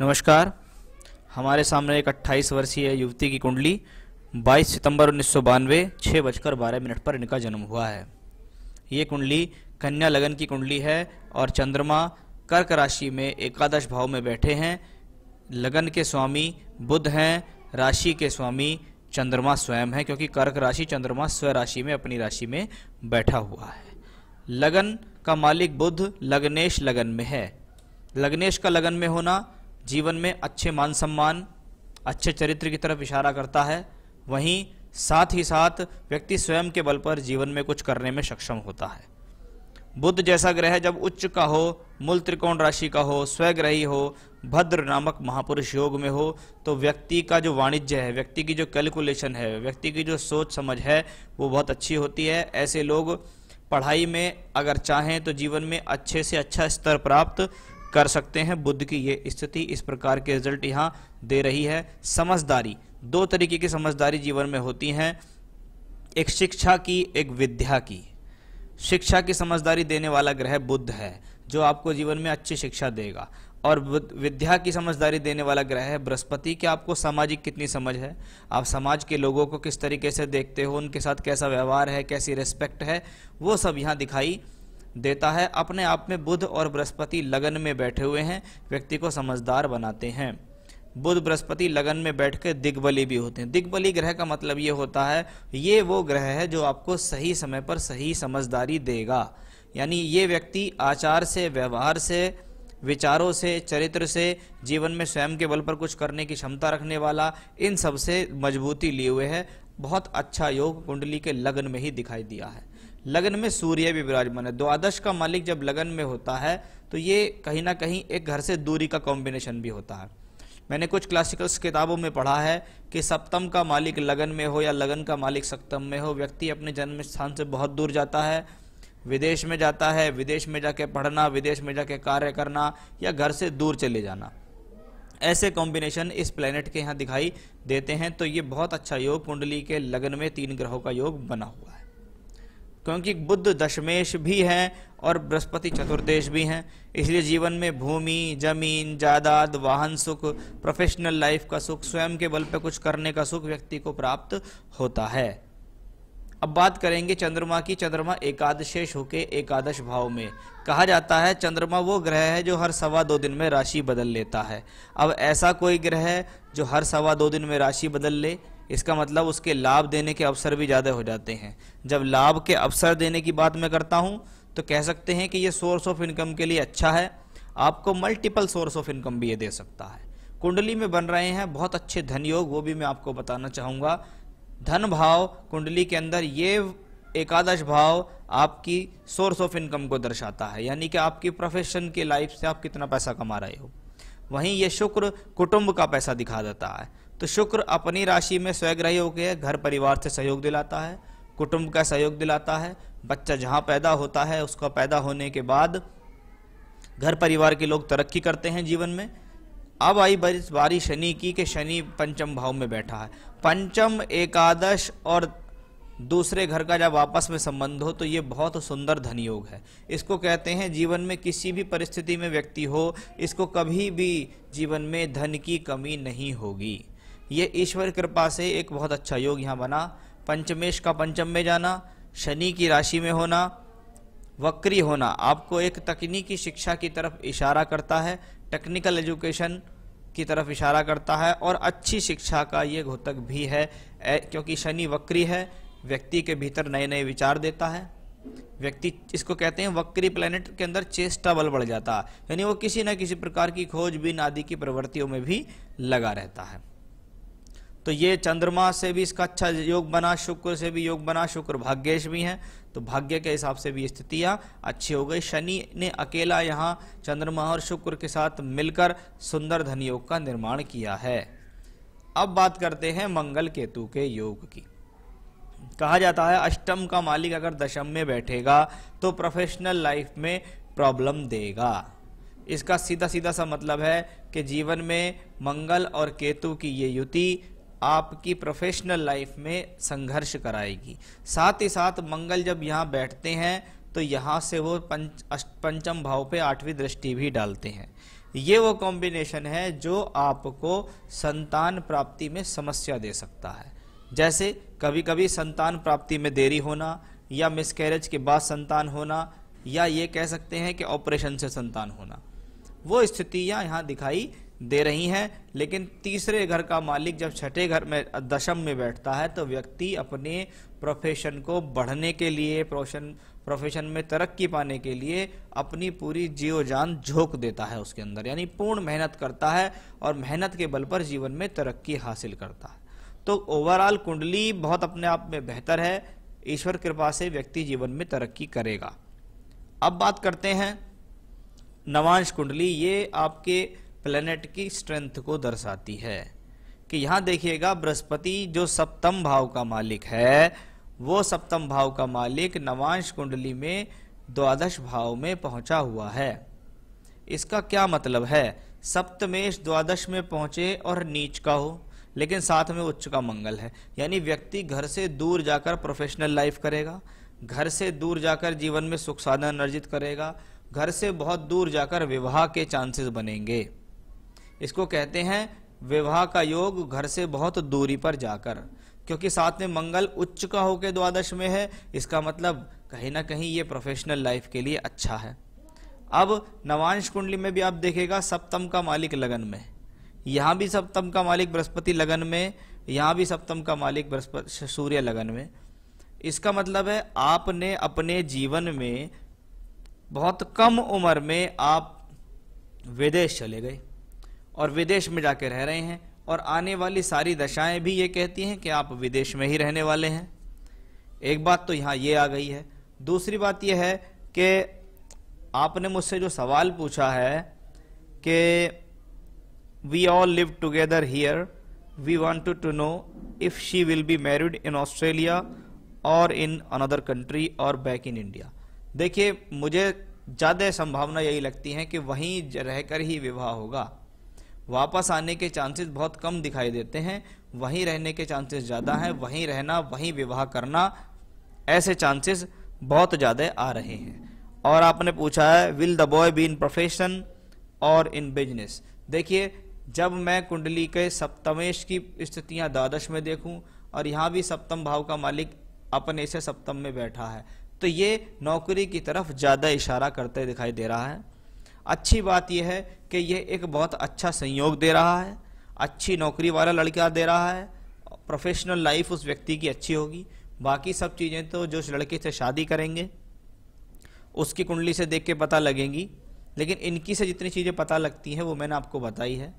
नमस्कार हमारे सामने एक 28 वर्षीय युवती की कुंडली 22 सितंबर उन्नीस सौ बानवे छः बजकर बारह मिनट पर इनका जन्म हुआ है ये कुंडली कन्या लगन की कुंडली है और चंद्रमा कर्क राशि में एकादश भाव में बैठे हैं लगन के स्वामी बुध हैं राशि के स्वामी चंद्रमा स्वयं है क्योंकि कर्क राशि चंद्रमा स्व राशि में अपनी राशि में बैठा हुआ है लगन का मालिक बुध लग्नेश लगन में है लग्नेश का लगन में होना जीवन में अच्छे मान सम्मान अच्छे चरित्र की तरफ इशारा करता है वहीं साथ ही साथ व्यक्ति स्वयं के बल पर जीवन में कुछ करने में सक्षम होता है बुद्ध जैसा ग्रह जब उच्च का हो मूल त्रिकोण राशि का हो स्वग्रही हो भद्र नामक महापुरुष योग में हो तो व्यक्ति का जो वाणिज्य है व्यक्ति की जो कैलकुलेशन है व्यक्ति की जो सोच समझ है वो बहुत अच्छी होती है ऐसे लोग पढ़ाई में अगर चाहें तो जीवन में अच्छे से अच्छा स्तर प्राप्त कर सकते हैं बुद्ध की ये स्थिति इस प्रकार के रिजल्ट यहाँ दे रही है समझदारी दो तरीके की समझदारी जीवन में होती हैं एक शिक्षा की एक विद्या की शिक्षा की समझदारी देने वाला ग्रह बुद्ध है जो आपको जीवन में अच्छी शिक्षा देगा और विद्या की समझदारी देने वाला ग्रह है बृहस्पति के आपको सामाजिक कितनी समझ है आप समाज के लोगों को किस तरीके से देखते हो उनके साथ कैसा व्यवहार है कैसी रिस्पेक्ट है वो सब यहाँ दिखाई देता है अपने आप में बुध और बृहस्पति लगन में बैठे हुए हैं व्यक्ति को समझदार बनाते हैं बुध बृहस्पति लगन में बैठ कर दिग्बली भी होते हैं दिग्बली ग्रह का मतलब ये होता है ये वो ग्रह है जो आपको सही समय पर सही समझदारी देगा यानी ये व्यक्ति आचार से व्यवहार से विचारों से चरित्र से जीवन में स्वयं के बल पर कुछ करने की क्षमता रखने वाला इन सबसे मजबूती लिए हुए है बहुत अच्छा योग कुंडली के लगन में ही दिखाई दिया है लगन में सूर्य भी विराजमान है द्वादश का मालिक जब लगन में होता है तो ये कहीं ना कहीं एक घर से दूरी का कॉम्बिनेशन भी होता है मैंने कुछ क्लासिकल्स किताबों में पढ़ा है कि सप्तम का मालिक लगन में हो या लगन का मालिक सप्तम में हो व्यक्ति अपने जन्म स्थान से बहुत दूर जाता है विदेश में जाता है विदेश में जाके पढ़ना विदेश में जाके कार्य करना या घर से दूर चले जाना ऐसे कॉम्बिनेशन इस प्लेनेट के यहाँ दिखाई देते हैं तो ये बहुत अच्छा योग कुंडली के लगन में तीन ग्रहों का योग बना हुआ है क्योंकि बुद्ध दशमेश भी हैं और बृहस्पति चतुर्देश भी हैं इसलिए जीवन में भूमि जमीन जायदाद वाहन सुख प्रोफेशनल लाइफ का सुख स्वयं के बल पर कुछ करने का सुख व्यक्ति को प्राप्त होता है अब बात करेंगे चंद्रमा की चंद्रमा एकादशेष होके एकादश भाव में कहा जाता है चंद्रमा वो ग्रह है जो हर सवा दो दिन में राशि बदल लेता है अब ऐसा कोई ग्रह जो हर सवा दो दिन में राशि बदल ले इसका मतलब उसके लाभ देने के अवसर भी ज़्यादा हो जाते हैं जब लाभ के अवसर देने की बात मैं करता हूँ तो कह सकते हैं कि ये सोर्स ऑफ इनकम के लिए अच्छा है आपको मल्टीपल सोर्स ऑफ इनकम भी ये दे सकता है कुंडली में बन रहे हैं बहुत अच्छे धन योग वो भी मैं आपको बताना चाहूँगा धन भाव कुंडली के अंदर ये एकादश भाव आपकी सोर्स ऑफ इनकम को दर्शाता है यानी कि आपकी प्रोफेशन के लाइफ से आप कितना पैसा कमा रहे हो वहीं ये शुक्र कुटुंब का पैसा दिखा देता है तो शुक्र अपनी राशि में स्वग्रही होकर घर परिवार से सहयोग दिलाता है कुटुंब का सहयोग दिलाता है बच्चा जहाँ पैदा होता है उसका पैदा होने के बाद घर परिवार के लोग तरक्की करते हैं जीवन में अब आई बारी शनि की कि शनि पंचम भाव में बैठा है पंचम एकादश और दूसरे घर का जब आपस में संबंध हो तो ये बहुत सुंदर धन योग है इसको कहते हैं जीवन में किसी भी परिस्थिति में व्यक्ति हो इसको कभी भी जीवन में धन की कमी नहीं होगी ये ईश्वर कृपा से एक बहुत अच्छा योग यहाँ बना पंचमेश का पंचम में जाना शनि की राशि में होना वक्री होना आपको एक तकनीकी शिक्षा की तरफ इशारा करता है टेक्निकल एजुकेशन की तरफ इशारा करता है और अच्छी शिक्षा का ये घोतक भी है क्योंकि शनि वक्री है व्यक्ति के भीतर नए नए विचार देता है व्यक्ति इसको कहते हैं वक्री प्लेनेट के अंदर चेष्टा बल बढ़ जाता है यानी वो किसी न किसी प्रकार की खोजबीन आदि की प्रवृत्तियों में भी लगा रहता है तो ये चंद्रमा से भी इसका अच्छा योग बना शुक्र से भी योग बना शुक्र भाग्येश भी हैं तो भाग्य के हिसाब से भी स्थितियाँ अच्छी हो गई शनि ने अकेला यहाँ चंद्रमा और शुक्र के साथ मिलकर सुंदर धन योग का निर्माण किया है अब बात करते हैं मंगल केतु के योग की कहा जाता है अष्टम का मालिक अगर दशम में बैठेगा तो प्रोफेशनल लाइफ में प्रॉब्लम देगा इसका सीधा सीधा सा मतलब है कि जीवन में मंगल और केतु की ये युति आपकी प्रोफेशनल लाइफ में संघर्ष कराएगी साथ ही साथ मंगल जब यहाँ बैठते हैं तो यहाँ से वो पंच पंचम भाव पे आठवीं दृष्टि भी डालते हैं ये वो कॉम्बिनेशन है जो आपको संतान प्राप्ति में समस्या दे सकता है जैसे कभी कभी संतान प्राप्ति में देरी होना या मिसकैरेज के बाद संतान होना या ये कह सकते हैं कि ऑपरेशन से संतान होना वो स्थितियां यहाँ दिखाई दे रही हैं लेकिन तीसरे घर का मालिक जब छठे घर में दशम में बैठता है तो व्यक्ति अपने प्रोफेशन को बढ़ने के लिए प्रोफेशन प्रोफेशन में तरक्की पाने के लिए अपनी पूरी जीव जान झोंक देता है उसके अंदर यानी पूर्ण मेहनत करता है और मेहनत के बल पर जीवन में तरक्की हासिल करता है तो ओवरऑल कुंडली बहुत अपने आप में बेहतर है ईश्वर कृपा से व्यक्ति जीवन में तरक्की करेगा अब बात करते हैं नवांश कुंडली ये आपके प्लेनेट की स्ट्रेंथ को दर्शाती है कि यहां देखिएगा बृहस्पति जो सप्तम भाव का मालिक है वो सप्तम भाव का मालिक नवांश कुंडली में द्वादश भाव में पहुंचा हुआ है इसका क्या मतलब है सप्तमेश द्वादश में पहुंचे और नीच का हो लेकिन साथ में उच्च का मंगल है यानी व्यक्ति घर से दूर जाकर प्रोफेशनल लाइफ करेगा घर से दूर जाकर जीवन में सुख साधन अर्जित करेगा घर से बहुत दूर जाकर विवाह के चांसेस बनेंगे इसको कहते हैं विवाह का योग घर से बहुत दूरी पर जाकर क्योंकि साथ में मंगल उच्च का होकर द्वादश में है इसका मतलब कहीं ना कहीं ये प्रोफेशनल लाइफ के लिए अच्छा है अब नवांश कुंडली में भी आप देखेगा सप्तम का मालिक लगन में यहाँ भी सप्तम का मालिक बृहस्पति लगन में यहाँ भी सप्तम का मालिक बृहस्पति सूर्य लगन में इसका मतलब है आपने अपने जीवन में बहुत कम उम्र में आप विदेश चले गए और विदेश में जाके रह रहे हैं और आने वाली सारी दशाएं भी ये कहती हैं कि आप विदेश में ही रहने वाले हैं एक बात तो यहाँ ये आ गई है दूसरी बात यह है कि आपने मुझसे जो सवाल पूछा है कि we all live together here we want to know if she will be married in Australia और इन अनदर कंट्री और बैक इन इंडिया देखिए मुझे ज़्यादा संभावना यही लगती है कि वहीं रहकर ही विवाह होगा वापस आने के चांसेस बहुत कम दिखाई देते हैं वहीं रहने के चांसेस ज़्यादा हैं वहीं रहना वहीं विवाह करना ऐसे चांसेस बहुत ज़्यादा आ रहे हैं और आपने पूछा है will the boy be in profession और इन बिजनेस देखिए जब मैं कुंडली के सप्तमेश की स्थितियां द्वादश में देखूं और यहाँ भी सप्तम भाव का मालिक अपने से सप्तम में बैठा है तो ये नौकरी की तरफ ज़्यादा इशारा करते दिखाई दे रहा है अच्छी बात यह है कि यह एक बहुत अच्छा संयोग दे रहा है अच्छी नौकरी वाला लड़का दे रहा है प्रोफेशनल लाइफ उस व्यक्ति की अच्छी होगी बाकी सब चीज़ें तो जो उस लड़के से शादी करेंगे उसकी कुंडली से देख के पता लगेंगी लेकिन इनकी से जितनी चीज़ें पता लगती हैं वो मैंने आपको बताई है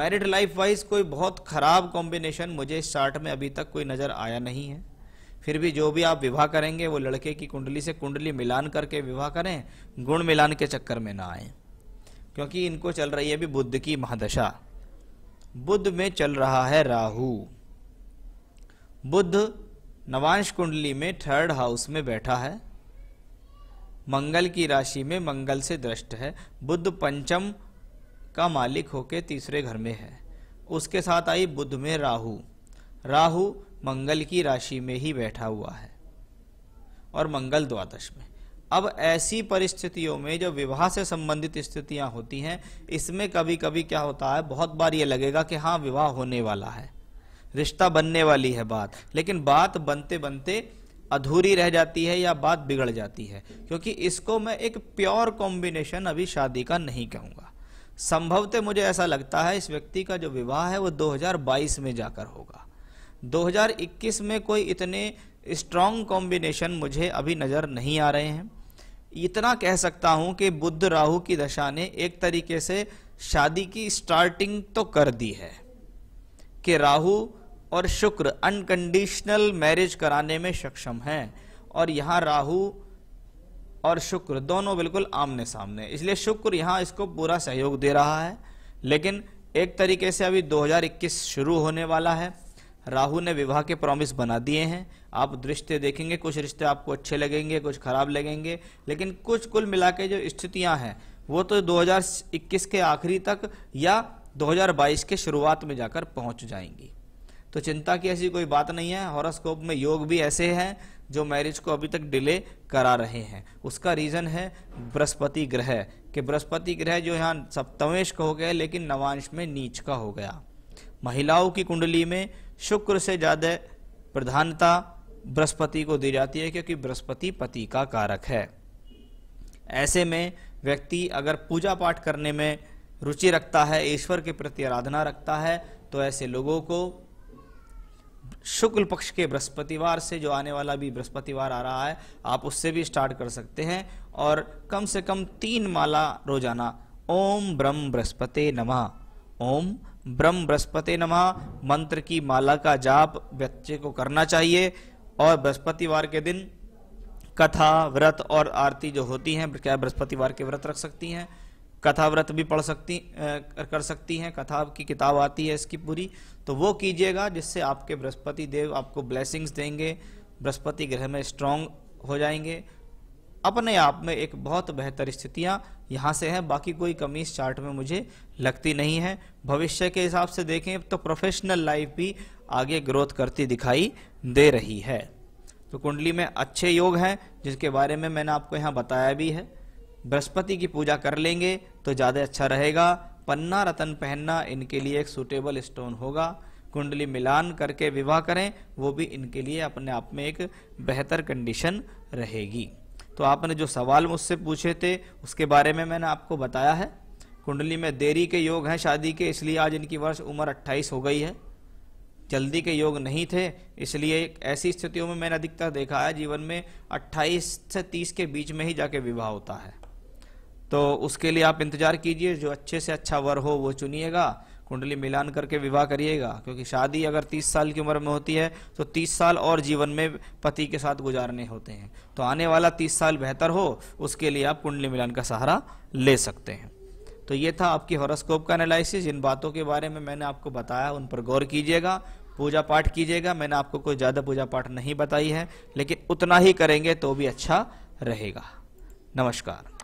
मैरिड लाइफ वाइज कोई बहुत ख़राब कॉम्बिनेशन मुझे इस चार्ट में अभी तक कोई नज़र आया नहीं है फिर भी जो भी आप विवाह करेंगे वो लड़के की कुंडली से कुंडली मिलान करके विवाह करें गुण मिलान के चक्कर में ना आए क्योंकि इनको चल रही है अभी बुद्ध की महादशा बुद्ध में चल रहा है राहु बुद्ध नवांश कुंडली में थर्ड हाउस में बैठा है मंगल की राशि में मंगल से दृष्ट है बुद्ध पंचम का मालिक होके तीसरे घर में है उसके साथ आई बुद्ध में राहु राहु मंगल की राशि में ही बैठा हुआ है और मंगल द्वादश में अब ऐसी परिस्थितियों में जो विवाह से संबंधित स्थितियां होती हैं इसमें कभी कभी क्या होता है बहुत बार ये लगेगा कि हाँ विवाह होने वाला है रिश्ता बनने वाली है बात लेकिन बात बनते बनते अधूरी रह जाती है या बात बिगड़ जाती है क्योंकि इसको मैं एक प्योर कॉम्बिनेशन अभी शादी का नहीं कहूँगा संभवतः मुझे ऐसा लगता है इस व्यक्ति का जो विवाह है वो 2022 में जाकर होगा 2021 में कोई इतने स्ट्रॉन्ग कॉम्बिनेशन मुझे अभी नज़र नहीं आ रहे हैं इतना कह सकता हूं कि बुद्ध राहु की दशा ने एक तरीके से शादी की स्टार्टिंग तो कर दी है कि राहु और शुक्र अनकंडीशनल मैरिज कराने में सक्षम हैं और यहाँ राहु और शुक्र दोनों बिल्कुल आमने सामने इसलिए शुक्र यहाँ इसको पूरा सहयोग दे रहा है लेकिन एक तरीके से अभी 2021 शुरू होने वाला है राहु ने विवाह के प्रॉमिस बना दिए हैं आप दृष्टि देखेंगे कुछ रिश्ते आपको अच्छे लगेंगे कुछ खराब लगेंगे लेकिन कुछ कुल मिला के जो स्थितियाँ हैं वो तो दो के आखिरी तक या 2022 के शुरुआत में जाकर पहुंच जाएंगी तो चिंता की ऐसी कोई बात नहीं है हॉरोस्कोप में योग भी ऐसे हैं जो मैरिज को अभी तक डिले करा रहे हैं उसका रीज़न है बृहस्पति ग्रह कि बृहस्पति ग्रह जो यहाँ सप्तमेश का हो गया लेकिन नवांश में नीच का हो गया महिलाओं की कुंडली में शुक्र से ज़्यादा प्रधानता बृहस्पति को दी जाती है क्योंकि बृहस्पति पति का कारक है ऐसे में व्यक्ति अगर पूजा पाठ करने में रुचि रखता है ईश्वर के प्रति आराधना रखता है तो ऐसे लोगों को शुक्ल पक्ष के बृहस्पतिवार से जो आने वाला भी बृहस्पतिवार आ रहा है आप उससे भी स्टार्ट कर सकते हैं और कम से कम तीन माला रोजाना ओम ब्रह्म बृहस्पति नमः ओम ब्रह्म बृहस्पति नमः मंत्र की माला का जाप बच्चे को करना चाहिए और बृहस्पतिवार के दिन कथा व्रत और आरती जो होती हैं क्या बृहस्पतिवार के व्रत रख सकती हैं कथा व्रत भी पढ़ सकती कर सकती हैं कथा की किताब आती है इसकी पूरी तो वो कीजिएगा जिससे आपके बृहस्पति देव आपको ब्लेसिंग्स देंगे बृहस्पति ग्रह में स्ट्रांग हो जाएंगे अपने आप में एक बहुत बेहतर स्थितियाँ यहाँ से है बाकी कोई कमी इस चार्ट में मुझे लगती नहीं है भविष्य के हिसाब से देखें तो प्रोफेशनल लाइफ भी आगे ग्रोथ करती दिखाई दे रही है तो कुंडली में अच्छे योग हैं जिसके बारे में मैंने आपको यहाँ बताया भी है बृहस्पति की पूजा कर लेंगे तो ज़्यादा अच्छा रहेगा पन्ना रतन पहनना इनके लिए एक सूटेबल स्टोन होगा कुंडली मिलान करके विवाह करें वो भी इनके लिए अपने आप में एक बेहतर कंडीशन रहेगी तो आपने जो सवाल मुझसे पूछे थे उसके बारे में मैंने आपको बताया है कुंडली में देरी के योग हैं शादी के इसलिए आज इनकी वर्ष उम्र 28 हो गई है जल्दी के योग नहीं थे इसलिए ऐसी स्थितियों में मैंने अधिकतर देखा है जीवन में 28 से 30 के बीच में ही जाके विवाह होता है तो उसके लिए आप इंतज़ार कीजिए जो अच्छे से अच्छा वर हो वो चुनिएगा कुंडली मिलान करके विवाह करिएगा क्योंकि शादी अगर 30 साल की उम्र में होती है तो 30 साल और जीवन में पति के साथ गुजारने होते हैं तो आने वाला 30 साल बेहतर हो उसके लिए आप कुंडली मिलान का सहारा ले सकते हैं तो ये था आपकी हॉरोस्कोप का एनालिसिस जिन बातों के बारे में मैंने आपको बताया उन पर गौर कीजिएगा पूजा पाठ कीजिएगा मैंने आपको कोई ज़्यादा पूजा पाठ नहीं बताई है लेकिन उतना ही करेंगे तो भी अच्छा रहेगा नमस्कार